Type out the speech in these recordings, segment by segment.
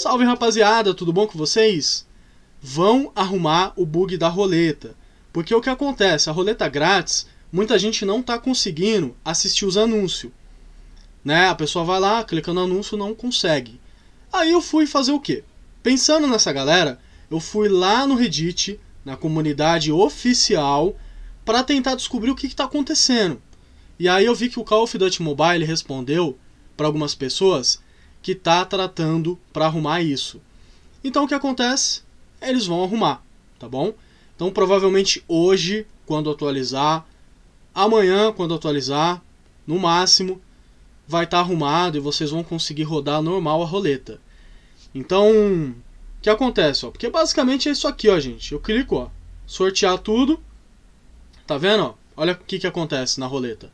Salve rapaziada, tudo bom com vocês? Vão arrumar o bug da roleta, porque o que acontece? A roleta grátis, muita gente não está conseguindo assistir os anúncios. Né? A pessoa vai lá, clica no anúncio, não consegue. Aí eu fui fazer o quê? Pensando nessa galera, eu fui lá no Reddit, na comunidade oficial, para tentar descobrir o que está acontecendo. E aí eu vi que o Call of Duty Mobile respondeu para algumas pessoas que está tratando para arrumar isso. Então o que acontece? Eles vão arrumar, tá bom? Então provavelmente hoje, quando atualizar, amanhã, quando atualizar, no máximo, vai estar tá arrumado e vocês vão conseguir rodar normal a roleta. Então, o que acontece? Ó? Porque basicamente é isso aqui, ó, gente. Eu clico, ó, sortear tudo. Tá vendo? Ó? Olha o que, que acontece na roleta.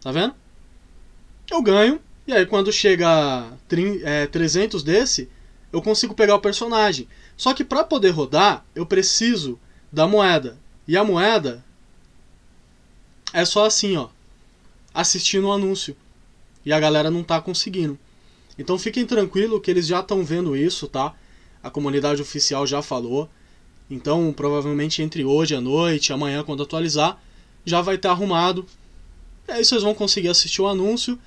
Tá vendo? Eu ganho e aí quando chega 300 é, desse, eu consigo pegar o personagem. Só que para poder rodar, eu preciso da moeda. E a moeda é só assim, ó. Assistindo o um anúncio. E a galera não tá conseguindo. Então fiquem tranquilo que eles já estão vendo isso, tá? A comunidade oficial já falou. Então, provavelmente entre hoje à noite, amanhã quando atualizar, já vai estar tá arrumado. E aí vocês vão conseguir assistir o anúncio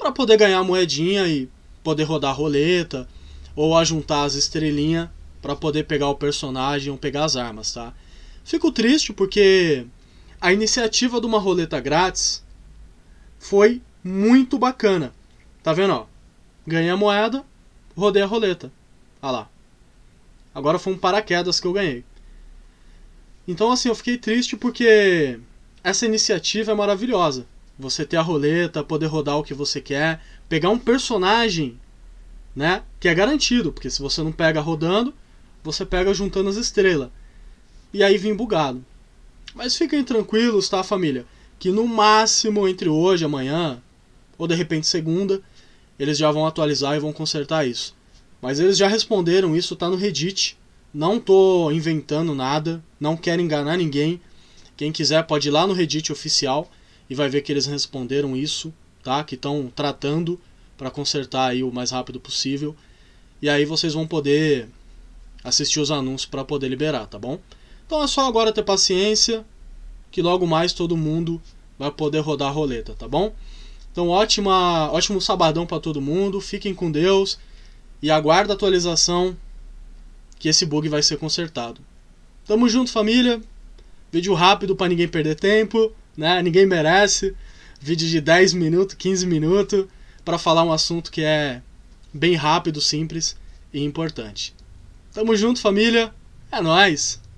para poder ganhar moedinha e poder rodar roleta ou ajuntar as estrelinhas para poder pegar o personagem ou pegar as armas, tá? Fico triste porque a iniciativa de uma roleta grátis foi muito bacana. Tá vendo, ó? Ganhei a moeda, rodei a roleta. Olha lá. Agora foi um paraquedas que eu ganhei. Então assim, eu fiquei triste porque essa iniciativa é maravilhosa. Você ter a roleta, poder rodar o que você quer, pegar um personagem, né? Que é garantido, porque se você não pega rodando, você pega juntando as estrelas. E aí vem bugado. Mas fiquem tranquilos, tá, família? Que no máximo entre hoje, amanhã, ou de repente segunda, eles já vão atualizar e vão consertar isso. Mas eles já responderam isso, tá no Reddit. Não tô inventando nada, não quero enganar ninguém. Quem quiser pode ir lá no Reddit oficial e vai ver que eles responderam isso, tá? Que estão tratando para consertar aí o mais rápido possível. E aí vocês vão poder assistir os anúncios para poder liberar, tá bom? Então é só agora ter paciência, que logo mais todo mundo vai poder rodar a roleta, tá bom? Então ótima, ótimo sabadão para todo mundo, fiquem com Deus e aguarda a atualização que esse bug vai ser consertado. Tamo junto, família. Vídeo rápido para ninguém perder tempo né? Ninguém merece. Vídeo de 10 minutos, 15 minutos, para falar um assunto que é bem rápido, simples e importante. Tamo junto, família. É nós.